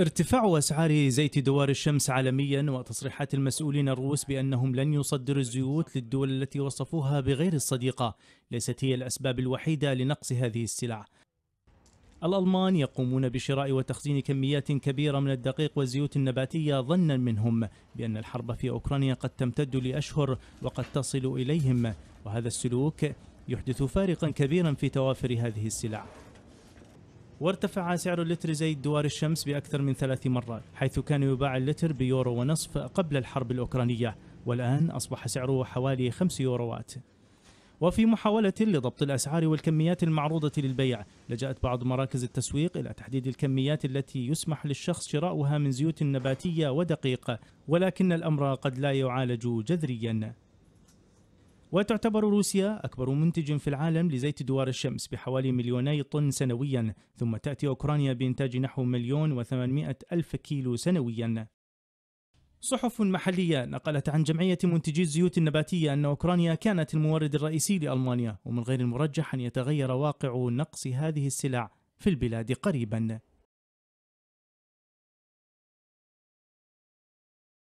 ارتفاع أسعار زيت دوار الشمس عالميا وتصريحات المسؤولين الروس بأنهم لن يصدروا الزيوت للدول التي وصفوها بغير الصديقة ليست هي الأسباب الوحيدة لنقص هذه السلع الألمان يقومون بشراء وتخزين كميات كبيرة من الدقيق والزيوت النباتية ظنا منهم بأن الحرب في أوكرانيا قد تمتد لأشهر وقد تصل إليهم وهذا السلوك يحدث فارقا كبيرا في توافر هذه السلع وارتفع سعر اللتر زيت دوار الشمس بأكثر من ثلاث مرات حيث كان يباع اللتر بيورو ونصف قبل الحرب الأوكرانية والآن أصبح سعره حوالي 5 يوروات وفي محاولة لضبط الأسعار والكميات المعروضة للبيع لجأت بعض مراكز التسويق إلى تحديد الكميات التي يسمح للشخص شراؤها من زيوت نباتية ودقيق ولكن الأمر قد لا يعالج جذريا وتعتبر روسيا أكبر منتج في العالم لزيت دوار الشمس بحوالي مليوني طن سنويا ثم تأتي أوكرانيا بإنتاج نحو مليون وثمانمائة ألف كيلو سنويا صحف محلية نقلت عن جمعية منتجي الزيوت النباتية أن أوكرانيا كانت المورد الرئيسي لألمانيا ومن غير المرجح أن يتغير واقع نقص هذه السلع في البلاد قريباً